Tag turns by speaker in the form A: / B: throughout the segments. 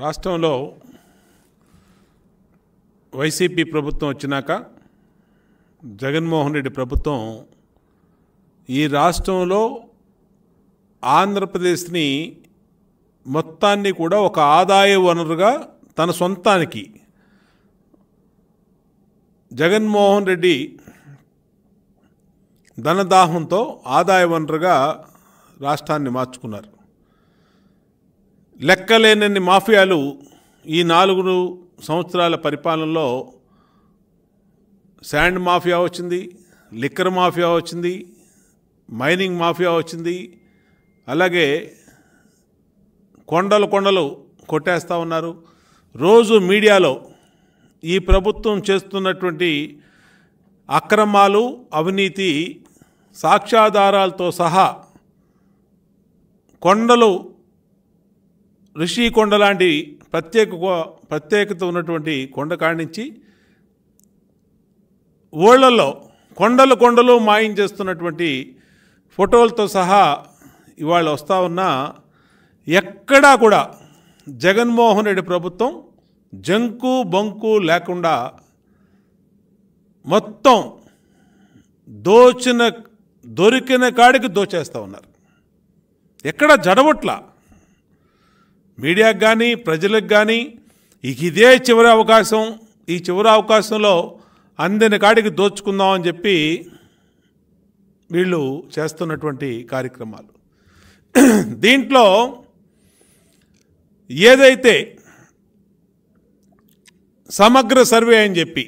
A: రాష్ట్రంలో వైసీపీ ప్రభుత్వం వచ్చినాక జగన్మోహన్ రెడ్డి ప్రభుత్వం ఈ రాష్ట్రంలో ఆంధ్రప్రదేశ్ని మొత్తాన్ని కూడా ఒక ఆదాయ వనరుగా తన సొంతానికి జగన్మోహన్ రెడ్డి ధనదాహంతో ఆదాయ వనరుగా రాష్ట్రాన్ని మార్చుకున్నారు లెక్కలేనన్ని మాఫియాలు ఈ నాలుగు సంవత్సరాల పరిపాలనలో శాండ్ మాఫియా వచ్చింది లిక్కర్ మాఫియా వచ్చింది మైనింగ్ మాఫియా వచ్చింది అలాగే కొండలు కొండలు కొట్టేస్తూ ఉన్నారు రోజు మీడియాలో ఈ ప్రభుత్వం చేస్తున్నటువంటి అక్రమాలు అవినీతి సాక్ష్యాధారాలతో సహా కొండలు రిషి కొండ లాంటి ప్రత్యేక ప్రత్యేకత ఉన్నటువంటి కొండ కాడించి ఓళ్లలో కొండలు కొండలు మాయం చేస్తున్నటువంటి ఫోటోలతో సహా ఇవాళ వస్తూ ఉన్నా ఎక్కడా కూడా జగన్మోహన్ రెడ్డి ప్రభుత్వం జంకు బంకు లేకుండా మొత్తం దోచిన దొరికిన కాడికి దోచేస్తూ ఉన్నారు ఎక్కడ జడబొట్లా మీడియాకు కానీ ప్రజలకు కానీ ఇక ఇదే చివరి అవకాశం ఈ చివరి అవకాశంలో అందిన కాడికి దోచుకుందాం అని చెప్పి వీళ్ళు చేస్తున్నటువంటి కార్యక్రమాలు దీంట్లో ఏదైతే సమగ్ర సర్వే అని చెప్పి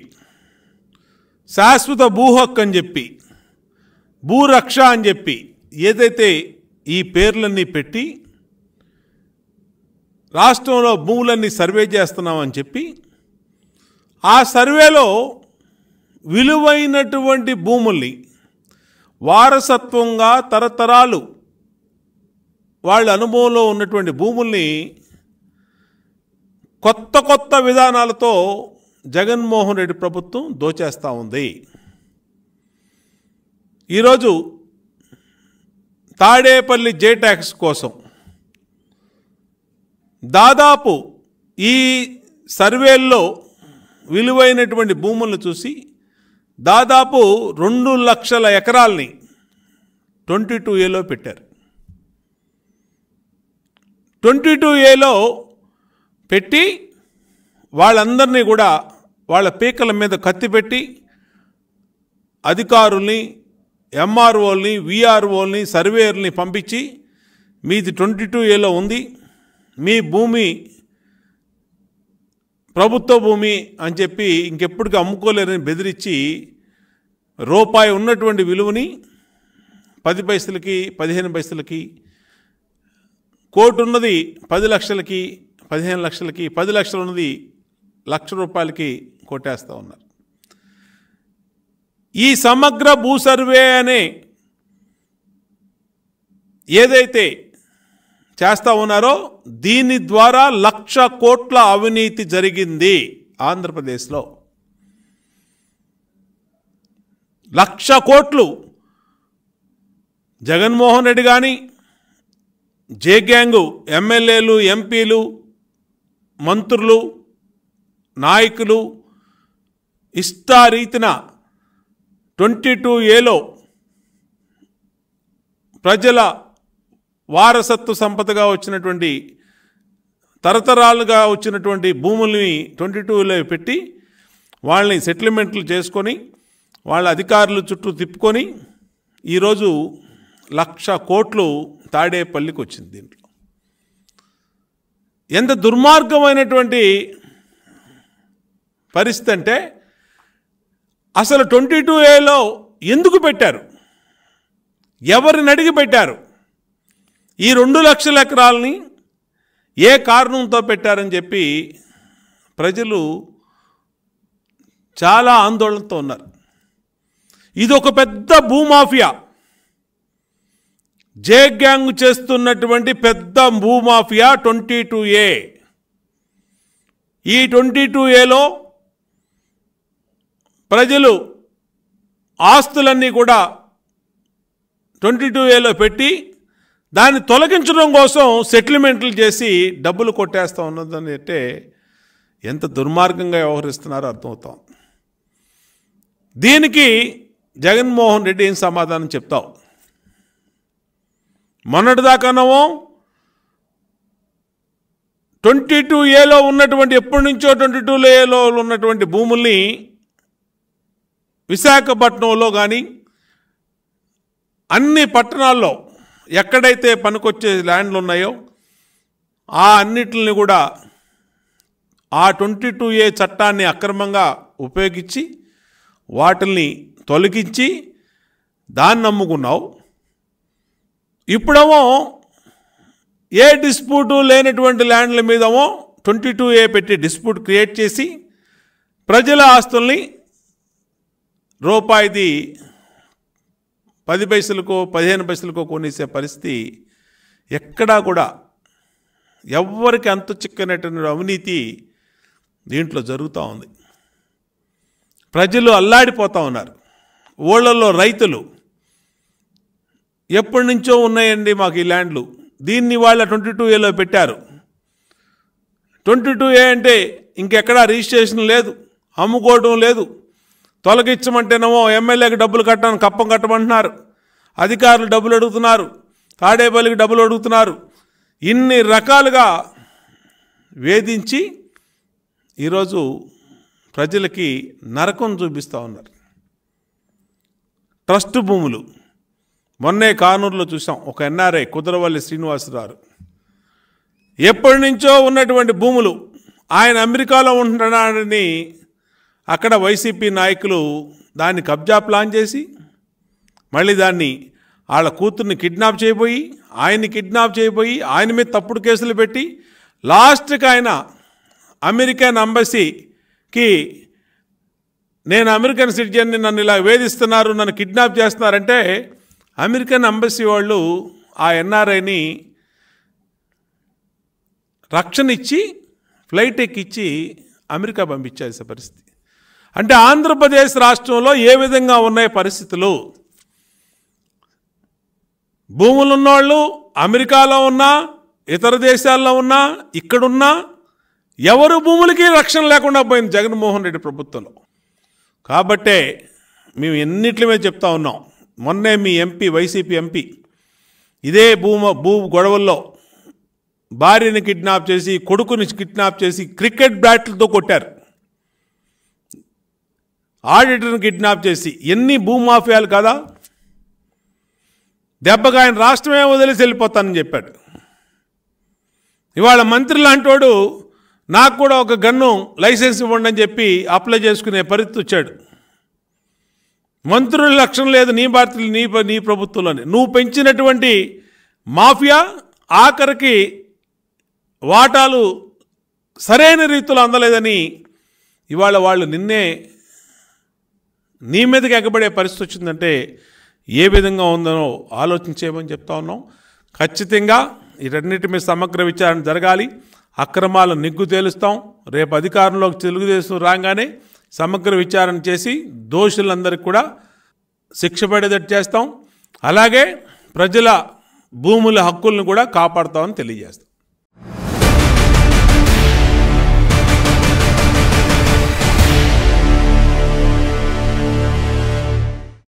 A: శాశ్వత భూహక్కు అని చెప్పి భూరక్ష అని చెప్పి ఏదైతే ఈ పేర్లన్నీ పెట్టి రాష్ట్రంలో భూములన్నీ సర్వే చేస్తున్నామని చెప్పి ఆ సర్వేలో విలువైనటువంటి భూముల్ని వారసత్వంగా తరతరాలు వాళ్ళ అనుభవంలో ఉన్నటువంటి భూముల్ని కొత్త కొత్త విధానాలతో జగన్మోహన్ రెడ్డి ప్రభుత్వం దోచేస్తూ ఉంది ఈరోజు తాడేపల్లి జే ట్యాక్స్ కోసం దాదాపు ఈ సర్వేల్లో విలువైనటువంటి భూములను చూసి దాదాపు రెండు లక్షల ఎకరాల్ని ట్వంటీ టూ ఏలో పెట్టారు ట్వంటీ టూ ఏలో పెట్టి వాళ్ళందరినీ కూడా వాళ్ళ పీకల మీద కత్తి పెట్టి అధికారుల్ని ఎంఆర్ఓల్ని విఆర్ఓల్ని సర్వేయర్ని పంపించి మీది ట్వంటీ టూ ఏలో ఉంది మీ భూమి ప్రభుత్వ భూమి అని చెప్పి ఇంకెప్పటికీ అమ్ముకోలేరని బెదిరించి రూపాయి ఉన్నటువంటి విలువని పది పైసలకి పదిహేను పైసలకి కోటి ఉన్నది పది లక్షలకి పదిహేను లక్షలకి పది లక్షలు ఉన్నది లక్ష రూపాయలకి కొట్టేస్తూ ఉన్నారు ఈ సమగ్ర భూ సర్వే అనే ఏదైతే చేస్తూ ఉన్నారో దీని ద్వారా లక్ష కోట్ల అవినీతి జరిగింది ఆంధ్రప్రదేశ్లో లక్ష కోట్లు జగన్మోహన్ రెడ్డి కానీ జే గ్యాంగు ఎమ్మెల్యేలు ఎంపీలు మంత్రులు నాయకులు ఇష్టారీతిన ట్వంటీ టూ ఏలో ప్రజల వారసత్వ సంపదగా వచ్చినటువంటి తరతరాలుగా వచ్చినటువంటి భూముల్ని ట్వంటీ టూలో పెట్టి వాళ్ళని సెటిల్మెంట్లు చేసుకొని వాళ్ళ అధికారులు చుట్టూ తిప్పుకొని ఈరోజు లక్ష కోట్లు తాడేపల్లికి వచ్చింది దీంట్లో ఎంత దుర్మార్గమైనటువంటి పరిస్థితి అంటే అసలు ట్వంటీ టూ ఏలో ఎందుకు పెట్టారు ఎవరిని అడిగి పెట్టారు ఈ రెండు లక్షల ఎకరాలని ఏ కారణంతో పెట్టారని చెప్పి ప్రజలు చాలా ఆందోళనతో ఉన్నారు ఇది ఒక పెద్ద భూమాఫియా జే గ్యాంగ్ చేస్తున్నటువంటి పెద్ద భూమాఫియా ట్వంటీ టూ ఏ ఈ ట్వంటీ టూ ఏలో ప్రజలు ఆస్తులన్నీ కూడా ట్వంటీ టూ ఏలో పెట్టి దాన్ని తొలగించడం కోసం సెటిల్మెంట్లు చేసి డబ్బులు కొట్టేస్తూ ఉన్నదని అంటే ఎంత దుర్మార్గంగా వ్యవహరిస్తున్నారో అర్థమవుతాం దీనికి జగన్మోహన్ రెడ్డి ఏం సమాధానం చెప్తావు మొన్నటిదాకానేమో ట్వంటీ టూ ఏలో ఉన్నటువంటి ఎప్పటి నుంచో ట్వంటీ టూ ఏలో ఉన్నటువంటి భూముల్ని విశాఖపట్నంలో కానీ అన్ని పట్టణాల్లో ఎక్కడైతే పనికొచ్చే ల్యాండ్లు ఉన్నాయో ఆ అన్నిటిని కూడా ఆ ట్వంటీ టూ ఏ చట్టాన్ని అక్రమంగా ఉపయోగించి వాటిల్ని తొలగించి దాన్ని నమ్ముకున్నావు ఇప్పుడేమో ఏ డిస్ప్యూటు లేనటువంటి ల్యాండ్ల మీదేమో ట్వంటీ టూ ఏ పెట్టి డిస్ప్యూట్ క్రియేట్ చేసి ప్రజల ఆస్తుల్ని రూపాయిది పది పైసలకో పదిహేను పైసలకో కొనేసే పరిస్థితి ఎక్కడా కూడా ఎవ్వరికి అంత చిక్కనటువంటి అవినీతి దీంట్లో జరుగుతూ ఉంది ప్రజలు అల్లాడిపోతూ ఉన్నారు ఊళ్ళల్లో రైతులు ఎప్పటి నుంచో ఉన్నాయండి మాకు ఈ ల్యాండ్లు దీన్ని వాళ్ళ ట్వంటీ టూ ఏలో పెట్టారు ట్వంటీ టూ ఏ అంటే ఇంకెక్కడా రిజిస్ట్రేషన్ లేదు అమ్ముకోవడం లేదు తొలగించమంటేనేమో ఎమ్మెల్యేకి డబ్బులు కట్టాను కప్పం కట్టమంటున్నారు అధికారులు డబ్బులు అడుగుతున్నారు తాడేపల్లికి డబ్బులు అడుగుతున్నారు ఇన్ని రకాలుగా వేధించి ఈరోజు ప్రజలకి నరకం చూపిస్తూ ఉన్నారు ట్రస్ట్ భూములు మొన్నే కానూరులో చూసాం ఒక ఎన్ఆర్ఐ కుదరవల్లి శ్రీనివాసరావు ఎప్పటి నుంచో ఉన్నటువంటి భూములు ఆయన అమెరికాలో ఉంటున్నాడని అక్కడ వైసీపీ నాయకులు దాన్ని కబ్జా ప్లాన్ చేసి మళ్ళీ దాన్ని వాళ్ళ కూతుర్ని కిడ్నాప్ చేయబోయి ఆయన్ని కిడ్నాప్ చేయబోయి ఆయన మీద తప్పుడు కేసులు పెట్టి లాస్ట్కి ఆయన అమెరికన్ అంబసీకి నేను అమెరికన్ సిటిజన్ని నన్ను ఇలా వేధిస్తున్నారు నన్ను కిడ్నాప్ చేస్తున్నారంటే అమెరికన్ అంబసీ వాళ్ళు ఆ ఎన్ఆర్ఐని రక్షణ ఇచ్చి ఫ్లైట్ ఎక్కిచ్చి అమెరికా పంపించాల్సిన పరిస్థితి అంటే ఆంధ్రప్రదేశ్ రాష్ట్రంలో ఏ విధంగా ఉన్నాయి పరిస్థితులు భూములున్నోళ్ళు అమెరికాలో ఉన్నా ఇతర దేశాల్లో ఉన్నా ఇక్కడున్నా ఎవరు భూములకి రక్షణ లేకుండా పోయింది జగన్మోహన్ రెడ్డి ప్రభుత్వంలో కాబట్టే మేము ఎన్నిట్ల మీద చెప్తా ఉన్నాం మొన్నే మీ ఎంపీ వైసీపీ ఎంపీ ఇదే భూమ భూ గొడవల్లో భార్యని కిడ్నాప్ చేసి కొడుకుని కిడ్నాప్ చేసి క్రికెట్ బ్యాట్లతో కొట్టారు ఆడిటర్ని కిడ్నాప్ చేసి ఎన్ని భూమాఫియాలు కదా దెబ్బగా ఆయన రాష్ట్రమే వదిలేసి వెళ్ళిపోతానని చెప్పాడు ఇవాళ మంత్రి లాంటివాడు నాకు కూడా ఒక గన్ను లైసెన్స్ ఇవ్వండి అని చెప్పి అప్లై చేసుకునే పరిస్థితి వచ్చాడు మంత్రుల లక్ష్యం లేదు నీ భారతీయులు నీ నీ ప్రభుత్వంలోనే నువ్వు పెంచినటువంటి మాఫియా ఆఖరికి వాటాలు సరైన రీతిలో అందలేదని ఇవాళ వాళ్ళు నిన్నే నీ మీదకి ఎగబడే పరిస్థితి వచ్చిందంటే ఏ విధంగా ఉందనో ఆలోచించేయమని చెప్తా ఉన్నాం ఖచ్చితంగా రెండింటి మీద సమగ్ర విచారణ జరగాలి అక్రమాలను నిగ్గు తేలుస్తాం రేపు అధికారంలోకి తెలుగుదేశం రాగానే సమగ్ర విచారణ చేసి దోషులందరికీ కూడా శిక్ష పడేటట్టు చేస్తాం అలాగే ప్రజల భూముల హక్కులను కూడా కాపాడుతామని తెలియజేస్తాం